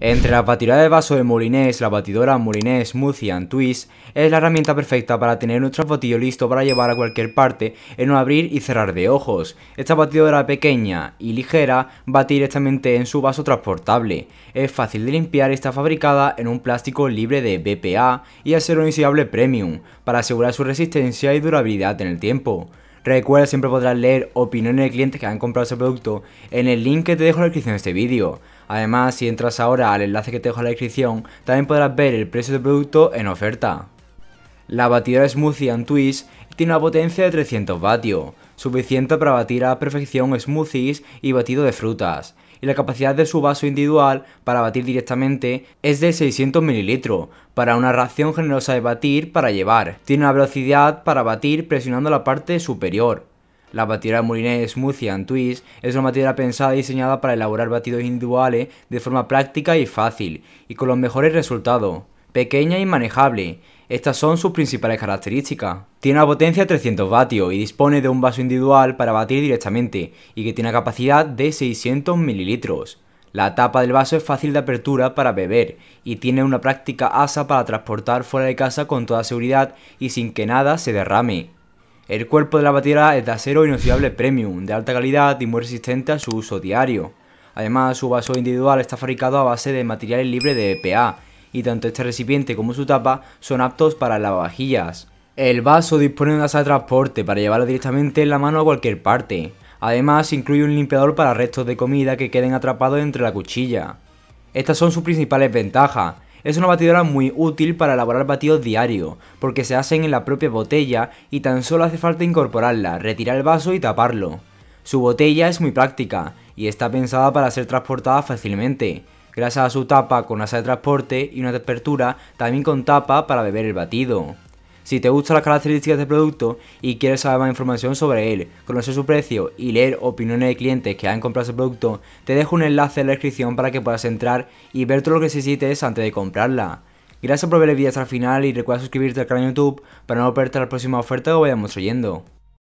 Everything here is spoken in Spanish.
Entre la batidora de vaso de Molinés, la batidora Molinés and Twist es la herramienta perfecta para tener nuestro botillo listo para llevar a cualquier parte en un abrir y cerrar de ojos. Esta batidora pequeña y ligera va directamente en su vaso transportable. Es fácil de limpiar y está fabricada en un plástico libre de BPA y acero inoxidable premium para asegurar su resistencia y durabilidad en el tiempo. Recuerda siempre podrás leer opiniones de clientes que han comprado ese producto en el link que te dejo en la descripción de este vídeo. Además, si entras ahora al enlace que te dejo en la descripción, también podrás ver el precio del producto en oferta. La batidora Smoothie and Twist tiene una potencia de 300 vatios, suficiente para batir a perfección smoothies y batido de frutas, y la capacidad de su vaso individual para batir directamente es de 600 ml para una ración generosa de batir para llevar. Tiene una velocidad para batir presionando la parte superior. La batidora Moulinet Smoothie and Twist es una batidora pensada y diseñada para elaborar batidos individuales de forma práctica y fácil, y con los mejores resultados. Pequeña y manejable, estas son sus principales características. Tiene una potencia de 300 vatios y dispone de un vaso individual para batir directamente y que tiene una capacidad de 600 mililitros. La tapa del vaso es fácil de apertura para beber y tiene una práctica asa para transportar fuera de casa con toda seguridad y sin que nada se derrame. El cuerpo de la batidora es de acero inoxidable premium, de alta calidad y muy resistente a su uso diario. Además, su vaso individual está fabricado a base de materiales libres de EPA y tanto este recipiente como su tapa son aptos para lavavajillas. El vaso dispone de una asa de transporte para llevarlo directamente en la mano a cualquier parte. Además incluye un limpiador para restos de comida que queden atrapados entre la cuchilla. Estas son sus principales ventajas. Es una batidora muy útil para elaborar batidos diarios, porque se hacen en la propia botella y tan solo hace falta incorporarla, retirar el vaso y taparlo. Su botella es muy práctica y está pensada para ser transportada fácilmente, gracias a su tapa con asa de transporte y una apertura también con tapa para beber el batido. Si te gustan las características del producto y quieres saber más información sobre él, conocer su precio y leer opiniones de clientes que han comprado ese producto, te dejo un enlace en la descripción para que puedas entrar y ver todo lo que necesites antes de comprarla. Gracias por ver el vídeo hasta el final y recuerda suscribirte al canal de YouTube para no perderte la próxima oferta que vayamos trayendo.